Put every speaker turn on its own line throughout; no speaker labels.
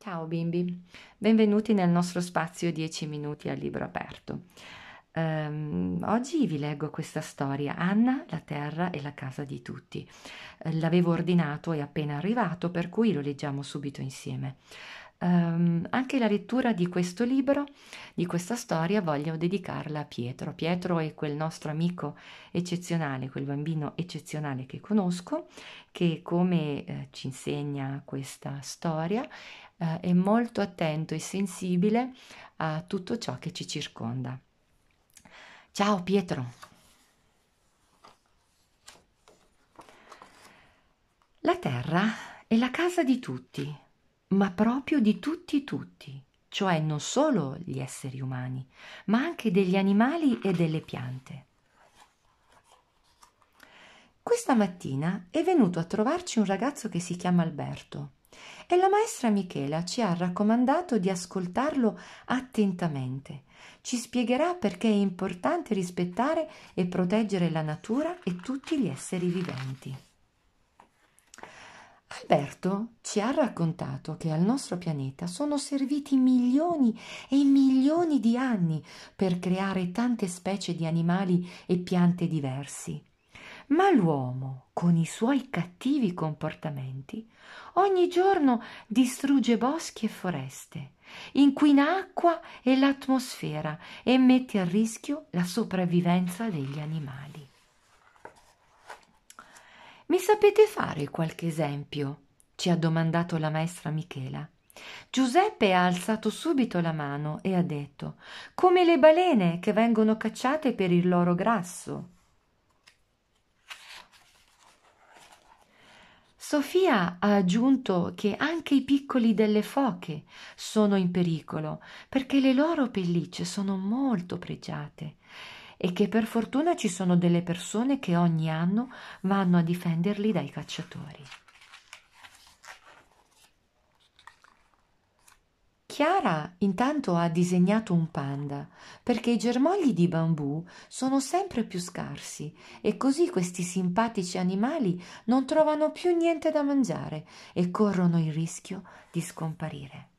Ciao bimbi, benvenuti nel nostro spazio 10 minuti al libro aperto. Um, oggi vi leggo questa storia, Anna, la terra e la casa di tutti. L'avevo ordinato e appena arrivato, per cui lo leggiamo subito insieme ehm, anche la lettura di questo libro, di questa storia, voglio dedicarla a Pietro. Pietro è quel nostro amico eccezionale, quel bambino eccezionale che conosco, che come eh, ci insegna questa storia, eh, è molto attento e sensibile a tutto ciò che ci circonda. Ciao Pietro! La terra è la casa di tutti, ma proprio di tutti tutti, cioè non solo gli esseri umani, ma anche degli animali e delle piante. Questa mattina è venuto a trovarci un ragazzo che si chiama Alberto e la maestra Michela ci ha raccomandato di ascoltarlo attentamente. Ci spiegherà perché è importante rispettare e proteggere la natura e tutti gli esseri viventi. Alberto ci ha raccontato che al nostro pianeta sono serviti milioni e milioni di anni per creare tante specie di animali e piante diversi. Ma l'uomo, con i suoi cattivi comportamenti, ogni giorno distrugge boschi e foreste, inquina acqua e l'atmosfera e mette a rischio la sopravvivenza degli animali mi sapete fare qualche esempio ci ha domandato la maestra michela giuseppe ha alzato subito la mano e ha detto come le balene che vengono cacciate per il loro grasso Sofia ha aggiunto che anche i piccoli delle foche sono in pericolo perché le loro pellicce sono molto pregiate e che per fortuna ci sono delle persone che ogni anno vanno a difenderli dai cacciatori. Chiara intanto ha disegnato un panda, perché i germogli di bambù sono sempre più scarsi e così questi simpatici animali non trovano più niente da mangiare e corrono il rischio di scomparire.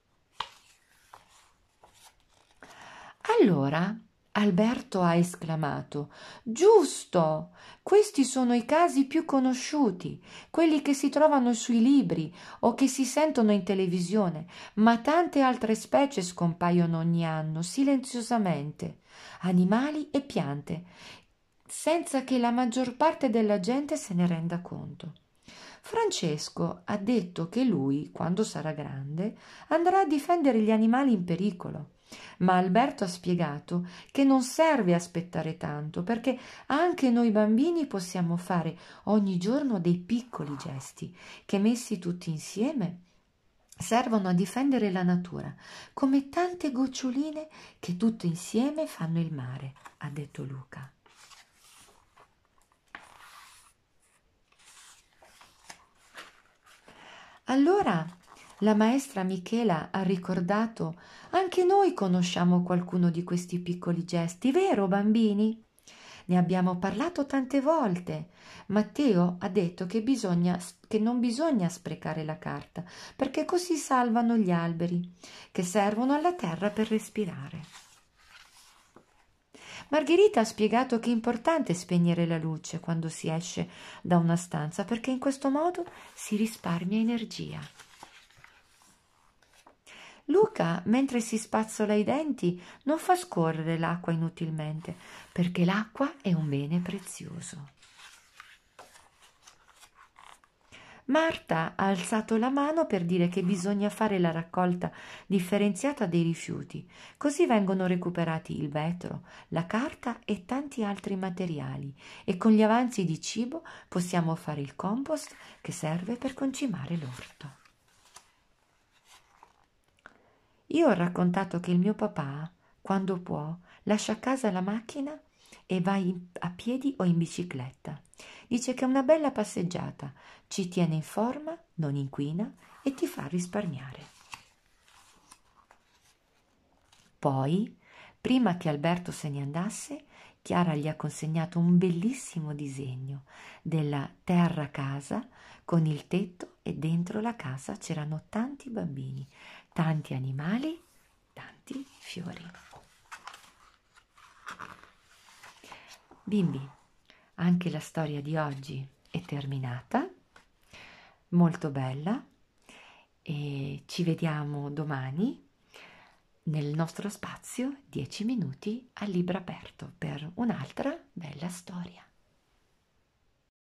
Allora Alberto ha esclamato Giusto. Questi sono i casi più conosciuti, quelli che si trovano sui libri o che si sentono in televisione, ma tante altre specie scompaiono ogni anno silenziosamente, animali e piante, senza che la maggior parte della gente se ne renda conto. Francesco ha detto che lui, quando sarà grande, andrà a difendere gli animali in pericolo ma Alberto ha spiegato che non serve aspettare tanto perché anche noi bambini possiamo fare ogni giorno dei piccoli gesti che messi tutti insieme servono a difendere la natura, come tante goccioline che tutte insieme fanno il mare, ha detto Luca. Allora la maestra Michela ha ricordato, anche noi conosciamo qualcuno di questi piccoli gesti, vero bambini? Ne abbiamo parlato tante volte. Matteo ha detto che, bisogna, che non bisogna sprecare la carta, perché così salvano gli alberi, che servono alla terra per respirare. Margherita ha spiegato che è importante spegnere la luce quando si esce da una stanza, perché in questo modo si risparmia energia. Luca, mentre si spazzola i denti, non fa scorrere l'acqua inutilmente, perché l'acqua è un bene prezioso. Marta ha alzato la mano per dire che bisogna fare la raccolta differenziata dei rifiuti, così vengono recuperati il vetro, la carta e tanti altri materiali e con gli avanzi di cibo possiamo fare il compost che serve per concimare l'orto. Io ho raccontato che il mio papà, quando può, lascia a casa la macchina e va in, a piedi o in bicicletta. Dice che è una bella passeggiata, ci tiene in forma, non inquina e ti fa risparmiare. Poi, prima che Alberto se ne andasse, Chiara gli ha consegnato un bellissimo disegno della terra casa con il tetto e dentro la casa c'erano tanti bambini tanti animali, tanti fiori. Bimbi, anche la storia di oggi è terminata, molto bella e ci vediamo domani nel nostro spazio 10 minuti a libro aperto per un'altra bella storia.